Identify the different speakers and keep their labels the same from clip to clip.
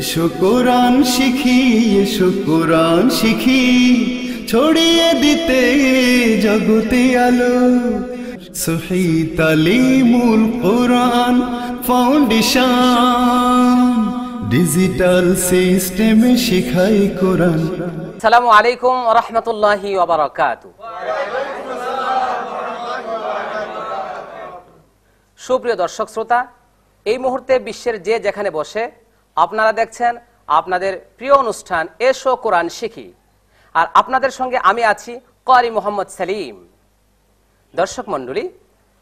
Speaker 1: এসো কোরআন
Speaker 2: শিখি এসো কোরআন শিখি ছড়িয়ে দিতে জগতে আলো সহি কোরআন ফাউন্ডেশন ডিজিটাল সিস্টেমে শিখাই কোরআন
Speaker 1: সালামু আলাইকুম ওয়া বারাকাতু সুপ্রিয় দর্শক শ্রোতা এই মুহূর্তে বিশ্বের যে যেখানে বসে আপনারা দেখছেন আপনাদের প্রিয় অনুষ্ঠান এসো কোরআন শিখি আর আপনাদের সঙ্গে আমি আছি করি মোহাম্মদ সেলিম দর্শক মন্ডলী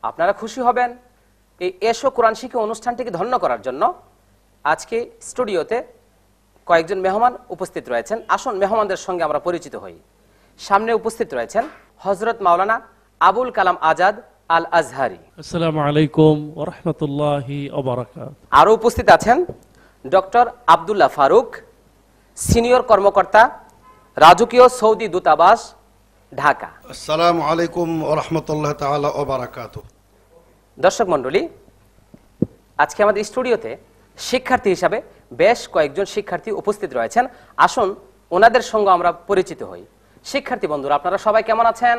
Speaker 1: আপনারা খুশি হবেন এই এসো কোরআন শিখি অনুষ্ঠানটিকে ধন্য করার জন্য আজকে স্টুডিওতে কয়েকজন মেহমান উপস্থিত রয়েছেন আসুন মেহমানদের সঙ্গে আমরা পরিচিত হই সামনে উপস্থিত রয়েছেন হজরত মাওলানা আবুল কালাম আজাদ আল আজহারি
Speaker 3: আসসালামু আলাইকুম ওরহমতুল্লাহ
Speaker 1: আরো উপস্থিত আছেন ডক্টর আবদুল্লাহ ফারুক সিনিয়র কর্মকর্তা রাজকীয় সৌদি দূতাবাস ঢাকা
Speaker 2: আসসালামু আলাইকুম রহমতুল্লাহ তালা ওবরাকাত
Speaker 1: দর্শক মণ্ডলী আজকে আমাদের স্টুডিওতে শিক্ষার্থী হিসাবে বেশ কয়েকজন শিক্ষার্থী উপস্থিত রয়েছেন আসুন ওনাদের সঙ্গে আমরা পরিচিত হই শিক্ষার্থী বন্ধুরা আপনারা সবাই কেমন আছেন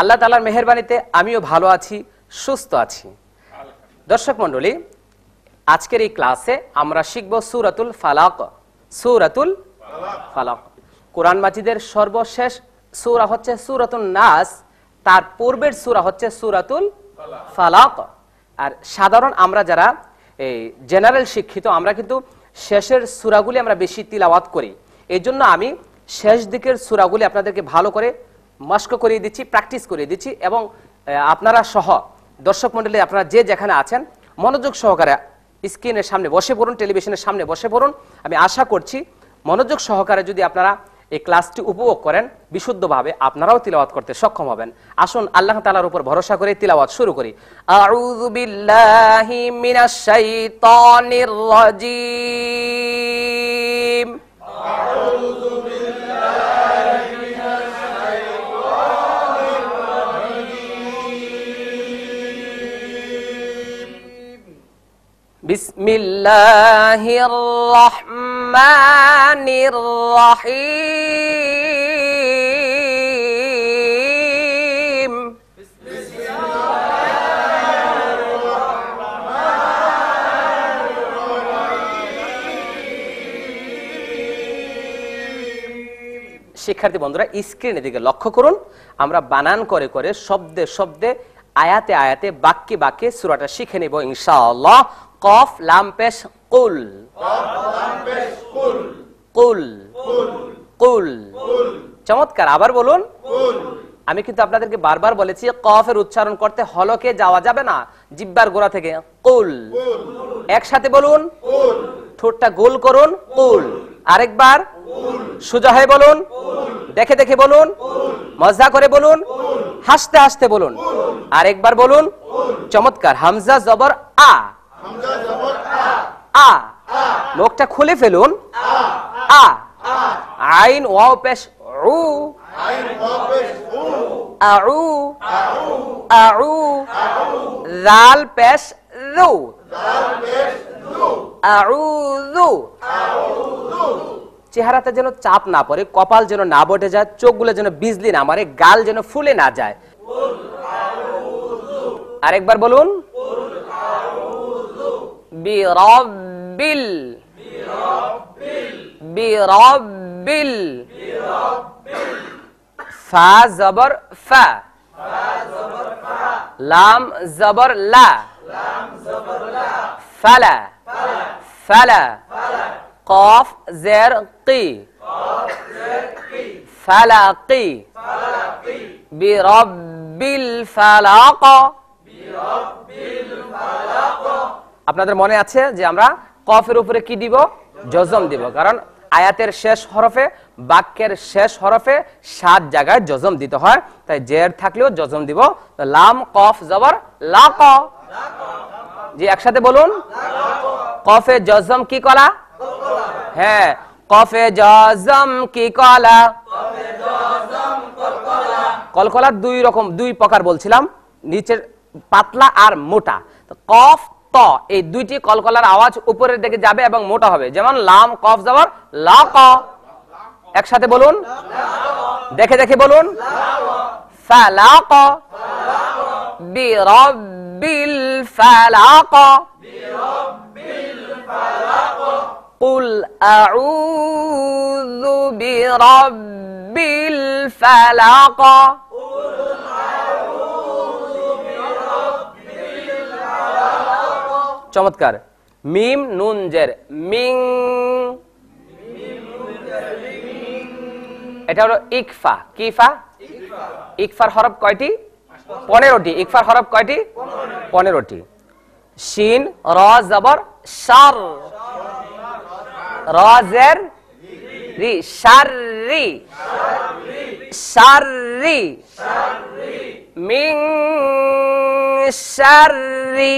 Speaker 1: আল্লাহ তালার মেহরবানিতে আমিও ভালো আছি সুস্থ আছি দর্শক মণ্ডলী আজকের এই ক্লাসে আমরা শিখব সুরাতুল ফালাক সুরাতুল ফালাক কোরআন মাজিদের সর্বশেষ সুরা হচ্ছে সুরাতুল নাস তার পূর্বের সুরা হচ্ছে সুরাতুল ফালাক আর সাধারণ আমরা যারা এই জেনারেল শিক্ষিত আমরা কিন্তু শেষের সুরাগুলি আমরা বেশি তিলাওয়াত করি এই জন্য আমি শেষ দিকের সুরাগুলি আপনাদেরকে ভালো করে মস্ক করিয়ে দিচ্ছি প্র্যাকটিস করিয়ে দিচ্ছি এবং আপনারা সহ দর্শক মন্ডলী আপনারা যে যেখানে আছেন মনোযোগ সহকারে স্ক্রিনের সামনে বসে পড়ুন টেলিভিশনের সামনে বসে পড়ুন আমি আশা করছি মনোযোগ সহকারে যদি আপনারা এই ক্লাসটি উপভোগ করেন বিশুদ্ধভাবে আপনারাও তিলাওয়াত করতে সক্ষম হবেন আসুন আল্লাহ তালার উপর ভরসা করে তিলাওয়াত শুরু করি আউযু بسم الله الرحمن الرحيم بسم الله الرحمن الرحيم শিক্ষার্থী বন্ধুরা স্ক্রিনের দিকে লক্ষ্য করুন আমরা বানান করে করে শব্দে শব্দে আয়াতে আয়াতে বাক্যে বাক্যে সুরাটা শিখে নেব ইনশাআল্লাহ কফ লাম পেশ কুল কুল কুল চমৎকার আবার বলুন আমি কিন্তু আপনাদেরকে বারবার বলেছি কফের উচ্চারণ করতে হলকে যাওয়া যাবে না জিব্বার গোড়া থেকে কুল একসাথে বলুন ঠোঁটটা গোল করুন কুল আরেকবার সোজা হয়ে বলুন দেখে দেখে বলুন মজা করে বলুন হাসতে হাসতে বলুন আরেকবার বলুন চমৎকার হামজা জবর আ আ নখটা খুলে ফেলুন আ আইন ও পেশ উ আউ আউ রাল পেশ রু চেহারাতে যেন চাপ না পড়ে কপাল যেন না বটে যায় চোখগুলো যেন বিজলি না মারে গাল যেন ফুলে না যায় আরেকবার বলুন برب ال برب ال برب ال فا زبر فا لام زبر لا فلا فلا قاف زر قي فلقي برب الفلاق برب الفلاق আপনাদের মনে আছে যে আমরা কফের উপরে কি দিব জজম দিব কারণ আয়াতের শেষ হরফে বাক্যের শেষ হরফে সাত জায়গায় জজম দিতে হয় তাই জের থাকলেও জজম দিব লাম কফ জবর লাক জি একসাথে বলুন কফে জজম হ্যাঁ, কি কলা হ্যাঁ কফে জজম কি কলা কলকলা দুই রকম দুই প্রকার বলছিলাম নিচের পাতলা আর মোটা কফ ত এই দুইটি কলকলার আওয়াজ উপরের দিকে যাবে এবং মোটা হবে যেমন লাম কফ যাওয়ার লা ক একসাথে বলুন দেখে দেখে বলুন ফালাক বিরব্বিল চমৎকার মিম নুন জের মিং এটা হলো ইকফা কিফা ইকফার হরফ কয়টি পনেরোটি ইকফার হরফ কয়টি পনেরোটি শিন র জবর সার র জের রি সার রি সার রি মিং সার রি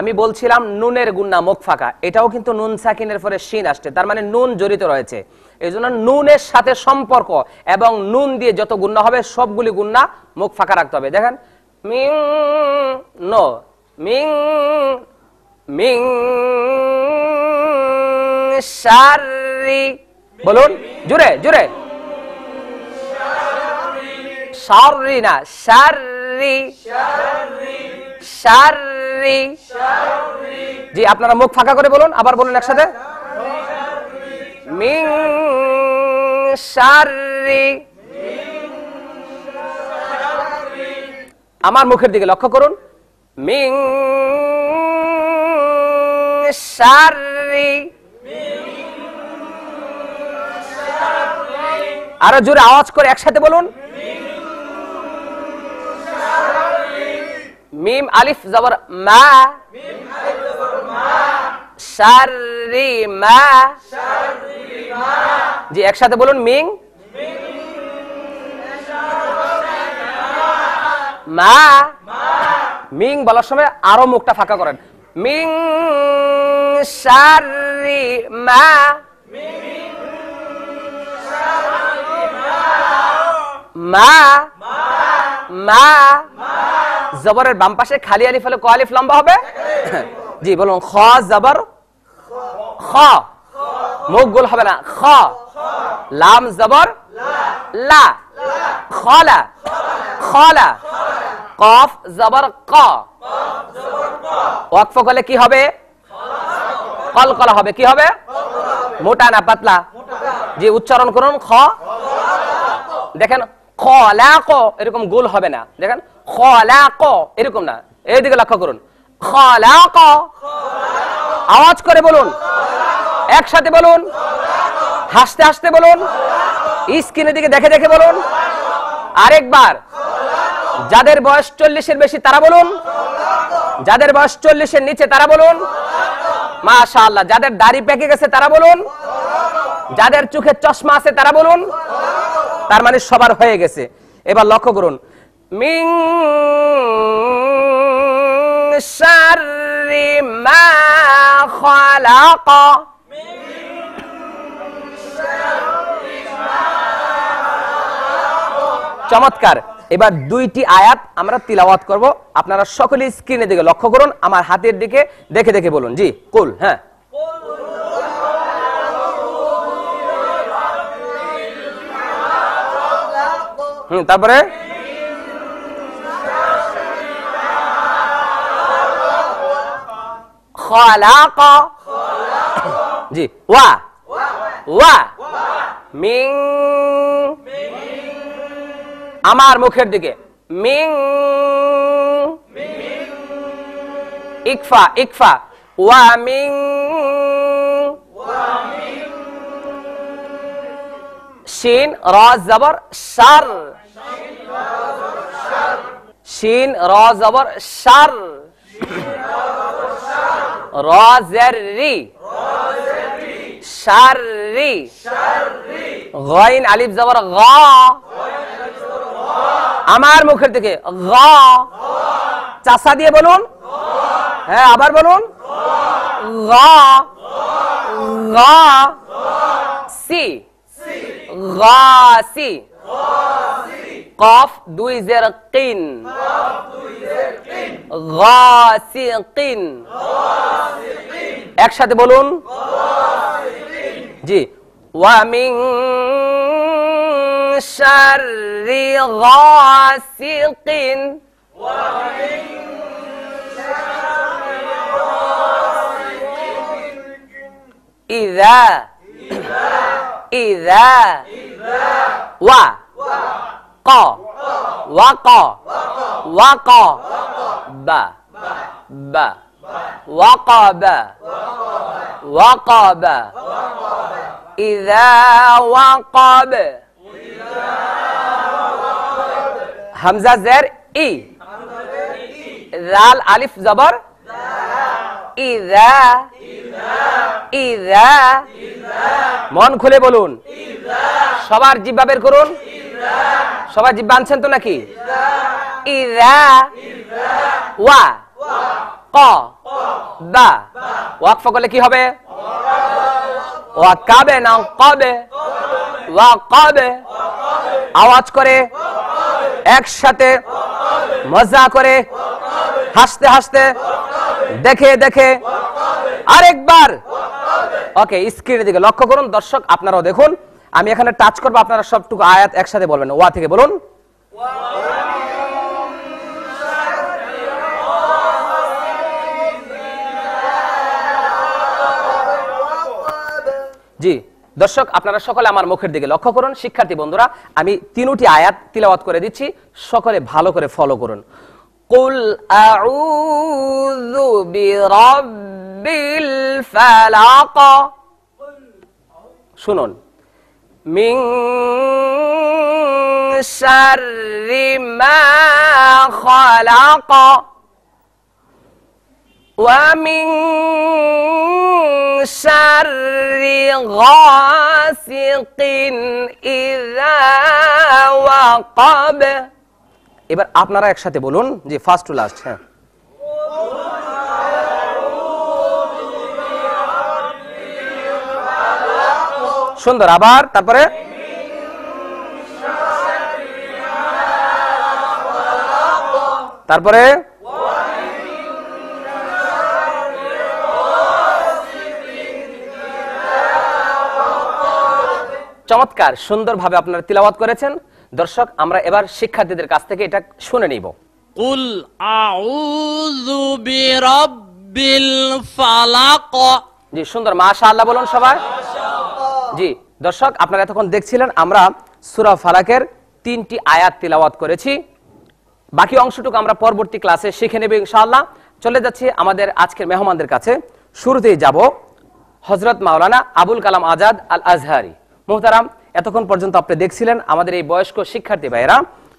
Speaker 1: আমি বলছিলাম নুনের গুন্না মুখ ফাঁকা এটাও কিন্তু নুন সাকিনের পরে শিন আসছে তার মানে নুন জড়িত রয়েছে এই জন্য নুনের সাথে সম্পর্ক এবং নুন দিয়ে যত গুন্না হবে সবগুলি গুন্না মুখ ফাঁকা রাখতে হবে দেখেন মিং ন মিং মিং শারি বলুন জুড়ে জুড়ে সারি না সারি শারি শাররি জি আপনারা মুখ ফাঁকা করে বলুন আবার বলুন একসাথে মিং শাররি আমার মুখের দিকে লক্ষ্য করুন মিং শাররি আরো জোরে আওয়াজ করে একসাথে বলুন মিম আলিফ জবর মা জি একসাথে বলুন মিং মা মিং বলার সময় আরো মুখটা ফাঁকা করেন মিং সারি মা মা মা জবরের বাম পাশে খালি আলিফ হলে ক আলিফ লম্বা হবে জি বলুন খ জবর খ মুখ গোল হবে না খ লাম জবর লা খলা খলা কফ জবর ক ওয়াকফ করলে কি হবে কল কলা হবে কি হবে মোটা না পাতলা যে উচ্চারণ করুন খ দেখেন খ লা ক এরকম গোল হবে না দেখেন খলাক এরকম না এইদিকে লক্ষ্য করুন খলাক আওয়াজ করে বলুন একসাথে বলুন হাসতে হাসতে বলুন স্ক্রিনের দিকে দেখে দেখে বলুন আরেকবার যাদের বয়স চল্লিশের বেশি তারা বলুন যাদের বয়স চল্লিশের নিচে তারা বলুন মাশা আল্লাহ যাদের দাড়ি পেকে গেছে তারা বলুন যাদের চোখে চশমা আছে তারা বলুন তার মানে সবার হয়ে গেছে এবার লক্ষ্য করুন من شر ما خلق চমৎকার এবার দুইটি আয়াত আমরা তিলাওয়াত করব আপনারা সকলেই স্ক্রিনে দিকে লক্ষ্য করুন আমার হাতের দিকে দেখে দেখে বলুন জি কুল হ্যাঁ হম তারপরে খলাক জি ওয়া ওয়া মিং আমার মুখের দিকে মিং ইকফা ইকফা ওয়া মিং শিন র জবর সার শিন র জবর সার রজরি শাররি গইন আলিফ জবর গ আমার মুখের দিকে গ চাষা দিয়ে বলুন হ্যাঁ আবার বলুন গ গ সি গাসি গাসি কফ দুই জের কিন গাসিকিন একসাথে বলুন জি ওয়ামিং শাররি গাসিকিন إذا ইজা إذا و ক ওয়া ক ওয়া ক বা বা ওয়া ক বা ওয়া ক বা ক বা হামজা জের ই রাল আলিফ জবর ইদা ইদা মন খুলে বলুন সবার জিব্বা বের করুন সবাই জিব্বা আনছেন তো নাকি ইরা ওয়া ক দা ওয়াকফ করলে কি হবে কাবে না কবে কবে আওয়াজ করে একসাথে মজা করে হাসতে হাসতে দেখে দেখে আরেকবার ওকে স্ক্রিনের দিকে লক্ষ্য করুন দর্শক আপনারাও দেখুন আমি এখানে টাচ করবো আপনারা সবটুকু আয়াত একসাথে বলবেন ওয়া থেকে বলুন জি দর্শক আপনারা সকলে আমার মুখের দিকে লক্ষ্য করুন শিক্ষার্থী বন্ধুরা আমি তিনটি আয়াত তিলাওয়াত করে দিচ্ছি সকলে ভালো করে ফলো করুন কুল আউযু বিরাব্বিল ফালাক শুনুন من شر ما خلق ومن شر غاسق إذا وقب এবার আপনারা একসাথে বলুন যে ফার্স্ট টু লাস্ট হ্যাঁ সুন্দর আবার তারপরে তারপরে চমৎকার সুন্দরভাবে আপনারা তিলাবাত করেছেন দর্শক আমরা এবার শিক্ষার্থীদের কাছ থেকে এটা শুনে নিব কুল আউযু বিরাব্বিল ফালাক জি সুন্দর মাশাআল্লাহ বলুন সবাই জি দর্শক আপনারা এতক্ষণ দেখছিলেন আমরা সুরা ফালাকের তিনটি আয়াত তিলাওয়াত করেছি বাকি অংশটুকু আমরা পরবর্তী ক্লাসে শিখে নেব ইনশাআল্লাহ চলে যাচ্ছি আমাদের আজকের মেহমানদের কাছে শুরুতেই যাব হজরত মাওলানা আবুল কালাম আজাদ আল আজহারি মোহতারাম এতক্ষণ পর্যন্ত আপনি দেখছিলেন আমাদের এই বয়স্ক শিক্ষার্থী ভাইয়েরা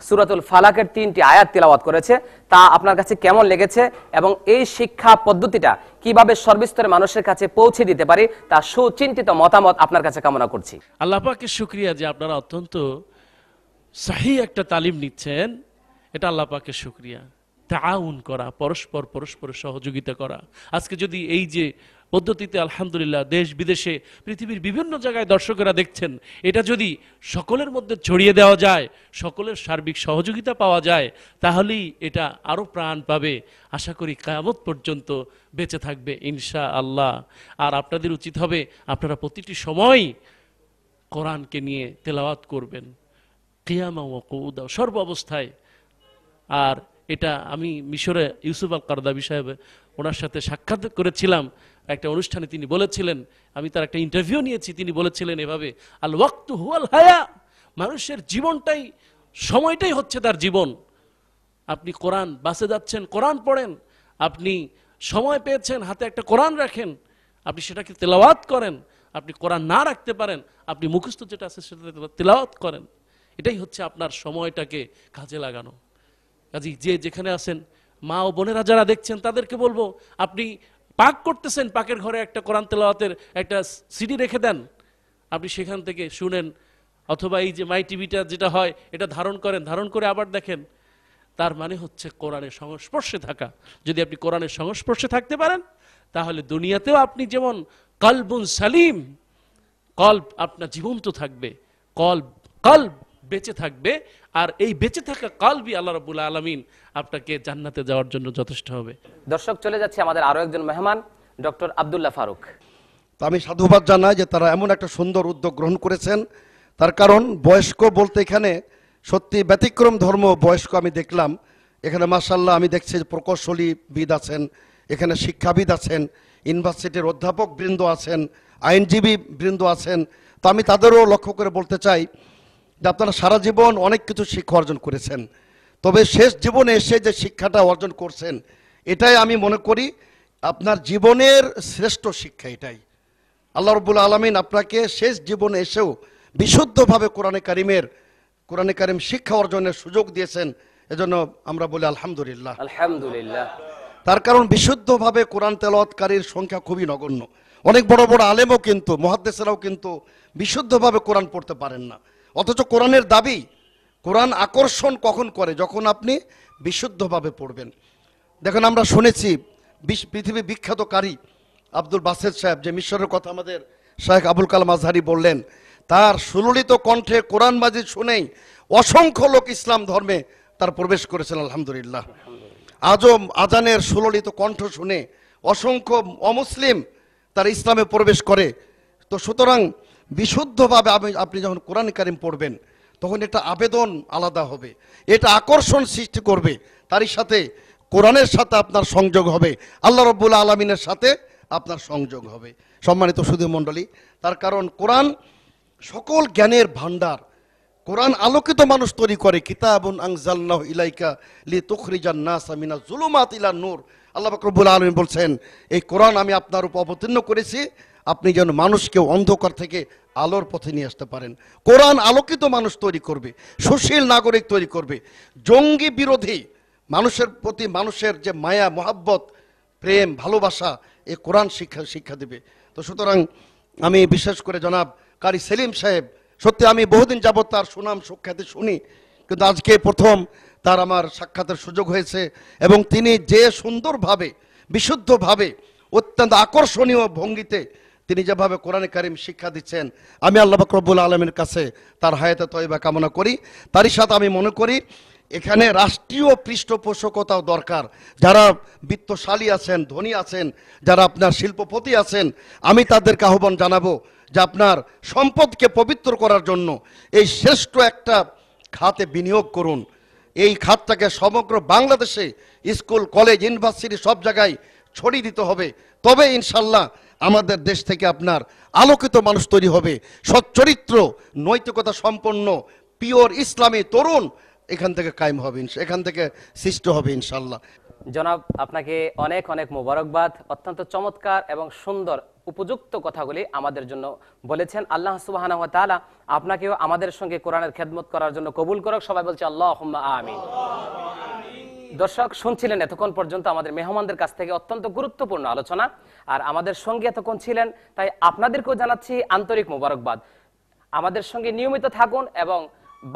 Speaker 1: সুরাতুল ফালাকের তিনটি আয়াত তিলাবাত করেছে তা আপনার কাছে কেমন লেগেছে এবং এই শিক্ষা পদ্ধতিটা কিভাবে সর্বস্তরের মানুষের কাছে পৌঁছে দিতে পারি তা সুচিন্তিত মতামত আপনার কাছে কামনা করছি
Speaker 3: আল্লাপাকে সুক্রিয়া যে আপনারা অত্যন্ত সাহি একটা তালিম নিচ্ছেন এটা আল্লাপাকে সুক্রিয়া তাউন করা পরস্পর পরস্পর সহযোগিতা করা আজকে যদি এই যে পদ্ধতিতে আলহামদুলিল্লাহ দেশ বিদেশে পৃথিবীর বিভিন্ন জায়গায় দর্শকেরা দেখছেন এটা যদি সকলের মধ্যে ছড়িয়ে দেওয়া যায় সকলের সার্বিক সহযোগিতা পাওয়া যায় তাহলেই এটা আরও প্রাণ পাবে আশা করি কায়ামত পর্যন্ত বেঁচে থাকবে ইনশা আল্লাহ আর আপনাদের উচিত হবে আপনারা প্রতিটি সময় কোরআনকে নিয়ে তেলাওয়াত করবেন কেয়ামা ও কৌদা সর্ব অবস্থায় আর এটা আমি মিশরে ইউসুফ আল কারদাবি সাহেব ওনার সাথে সাক্ষাৎ করেছিলাম একটা অনুষ্ঠানে তিনি বলেছিলেন আমি তার একটা ইন্টারভিউ নিয়েছি তিনি বলেছিলেন এভাবে আল ওয়াক্ত হুয়াল হায়া মানুষের জীবনটাই সময়টাই হচ্ছে তার জীবন আপনি কোরআন বাসে যাচ্ছেন কোরআন পড়েন আপনি সময় পেয়েছেন হাতে একটা কোরআন রাখেন আপনি সেটাকে তেলাওয়াত করেন আপনি কোরআন না রাখতে পারেন আপনি মুখস্থ যেটা আছে সেটা তেলাওয়াত করেন এটাই হচ্ছে আপনার সময়টাকে কাজে লাগানো কাজে যে যেখানে আছেন মা ও বোনেরা যারা দেখছেন তাদেরকে বলবো আপনি পাক করতেছেন পাকের ঘরে একটা কোরআন তেলাওয়াতের একটা সিডি রেখে দেন আপনি সেখান থেকে শুনেন অথবা এই যে মাই টিভিটা যেটা হয় এটা ধারণ করেন ধারণ করে আবার দেখেন তার মানে হচ্ছে কোরআনের সংস্পর্শে থাকা যদি আপনি কোরআনের সংস্পর্শে থাকতে পারেন তাহলে দুনিয়াতেও আপনি যেমন কলবুন সালিম কল্প আপনার জীবন্ত থাকবে কল্প কল্প বেঁচে থাকবে আর এই বেঁচে থাকা কালবি আল্লাহ রবুল আলমিন আপনাকে জান্নাতে যাওয়ার জন্য যথেষ্ট হবে দর্শক চলে যাচ্ছে আমাদের আরও একজন মেহমান ডক্টর আবদুল্লাহ ফারুক
Speaker 2: তো আমি সাধুবাদ জানাই যে তারা এমন একটা সুন্দর উদ্যোগ গ্রহণ করেছেন তার কারণ বয়স্ক বলতে এখানে সত্যি ব্যতিক্রম ধর্ম বয়স্ক আমি দেখলাম এখানে মাসাল্লাহ আমি দেখছি প্রকৌশলীবিদ আছেন এখানে শিক্ষাবিদ আছেন ইউনিভার্সিটির অধ্যাপক বৃন্দ আছেন আইনজীবী বৃন্দ আছেন তো আমি তাদেরও লক্ষ্য করে বলতে চাই যে আপনারা সারা জীবন অনেক কিছু শিক্ষা অর্জন করেছেন তবে শেষ জীবনে এসে যে শিক্ষাটা অর্জন করছেন এটাই আমি মনে করি আপনার জীবনের শ্রেষ্ঠ শিক্ষা এটাই আল্লাহ রবুল আলমিন আপনাকে শেষ জীবনে এসেও বিশুদ্ধভাবে কোরআনে কারিমের কোরআনে কারিম শিক্ষা অর্জনের সুযোগ দিয়েছেন এজন্য আমরা বলি আলহামদুলিল্লাহ আলহামদুলিল্লাহ তার কারণ বিশুদ্ধভাবে কোরআন তেলাতকারীর সংখ্যা খুবই নগণ্য অনেক বড় বড় আলেমও কিন্তু মহাদ্দেশেরাও কিন্তু বিশুদ্ধভাবে কোরআন পড়তে পারেন না অথচ কোরআনের দাবি কোরআন আকর্ষণ কখন করে যখন আপনি বিশুদ্ধভাবে পড়বেন দেখেন আমরা শুনেছি পৃথিবী বিখ্যাত কারী আব্দুল বাসেদ সাহেব যে মিশরের কথা আমাদের শাহেখ আবুল কালাম আজহারি বললেন তার সুললিত কণ্ঠে কোরআন মাজিদ শুনেই অসংখ্য লোক ইসলাম ধর্মে তার প্রবেশ করেছেন আলহামদুলিল্লাহ আজম আজানের সুললিত কণ্ঠ শুনে অসংখ্য অমুসলিম তার ইসলামে প্রবেশ করে তো সুতরাং বিশুদ্ধভাবে আমি আপনি যখন কোরআন কারিম পড়বেন তখন এটা আবেদন আলাদা হবে এটা আকর্ষণ সৃষ্টি করবে তারই সাথে কোরআনের সাথে আপনার সংযোগ হবে আল্লাহ রব্বুল আলমিনের সাথে আপনার সংযোগ হবে সম্মানিত সুধী মণ্ডলী তার কারণ কোরআন সকল জ্ঞানের ভাণ্ডার কোরআন আলোকিত মানুষ তৈরি করে কিতাবুন আংজাল্লাহ ইলাইকা লি তুখরিজান না সামিনা জুলুমাত ইলা নূর আল্লাহ বকরবুল আলমী বলছেন এই কোরআন আমি আপনার উপর অবতীর্ণ করেছি আপনি যেন মানুষকে অন্ধকার থেকে আলোর পথে নিয়ে আসতে পারেন কোরআন আলোকিত মানুষ তৈরি করবে সুশীল নাগরিক তৈরি করবে জঙ্গি বিরোধী মানুষের প্রতি মানুষের যে মায়া মোহাব্বত প্রেম ভালোবাসা এ কোরআন শিক্ষা শিক্ষা দেবে তো সুতরাং আমি বিশেষ করে জনাব কারি সেলিম সাহেব সত্যি আমি বহুদিন যাবৎ তার সুনাম সুখ্যাতি শুনি কিন্তু আজকে প্রথম তার আমার সাক্ষাতের সুযোগ হয়েছে এবং তিনি যে সুন্দরভাবে বিশুদ্ধভাবে অত্যন্ত আকর্ষণীয় ভঙ্গিতে তিনি যেভাবে কোরআন কারিম শিক্ষা দিচ্ছেন আমি আল্লাহ রব্বুল আলমের কাছে তার হায়াতে তৈবা কামনা করি তারই সাথে আমি মনে করি এখানে রাষ্ট্রীয় পৃষ্ঠপোষকতাও দরকার যারা বিত্তশালী আছেন ধনী আছেন যারা আপনার শিল্পপতি আছেন আমি তাদেরকে আহ্বান জানাবো যে আপনার সম্পদকে পবিত্র করার জন্য এই শ্রেষ্ঠ একটা খাতে বিনিয়োগ করুন এই খাতটাকে সমগ্র বাংলাদেশে স্কুল কলেজ ইউনিভার্সিটি সব জায়গায় ছড়িয়ে দিতে হবে তবে ইনশাল্লাহ আমাদের দেশ থেকে আপনার আলোকিত মানুষ তৈরি হবে সচ্চরিত্র নৈতিকতা সম্পন্ন পিওর ইসলামী তরুণ এখান থেকে কায়েম হবে এখান থেকে সৃষ্ট হবে ইনশাল্লাহ
Speaker 1: জনাব আপনাকে অনেক অনেক মোবারকবাদ অত্যন্ত চমৎকার এবং সুন্দর উপযুক্ত কথাগুলি আমাদের জন্য বলেছেন আল্লাহ সুবাহ আপনাকেও আমাদের সঙ্গে কোরআনের খেদমত করার জন্য কবুল করক সবাই বলছে আল্লাহ আমিন দর্শক শুনছিলেন এতক্ষণ পর্যন্ত আমাদের মেহমানদের কাছ থেকে অত্যন্ত গুরুত্বপূর্ণ আলোচনা আর আমাদের সঙ্গে এতক্ষণ ছিলেন তাই আপনাদেরকেও জানাচ্ছি আন্তরিক মোবারকবাদ আমাদের সঙ্গে নিয়মিত থাকুন এবং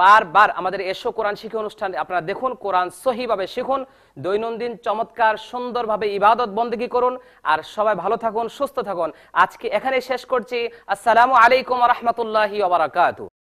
Speaker 1: বারবার আমাদের এসো কোরআন শিখে অনুষ্ঠান আপনারা দেখুন কোরআন সহিভাবে শিখুন দৈনন্দিন চমৎকার সুন্দরভাবে ইবাদত বন্দী করুন আর সবাই ভালো থাকুন সুস্থ থাকুন আজকে এখানে শেষ করছি আসসালামু আলাইকুম রহমতুল্লাহ ওবরাকাতু